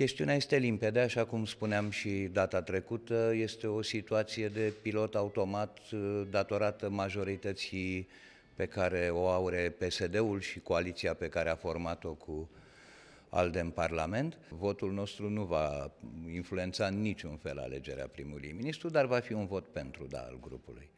Chestiunea este limpede, așa cum spuneam și data trecută, este o situație de pilot automat uh, datorată majorității pe care o aure PSD-ul și coaliția pe care a format-o cu ALDE în Parlament. Votul nostru nu va influența în niciun fel alegerea primului ministru, dar va fi un vot pentru, da, al grupului.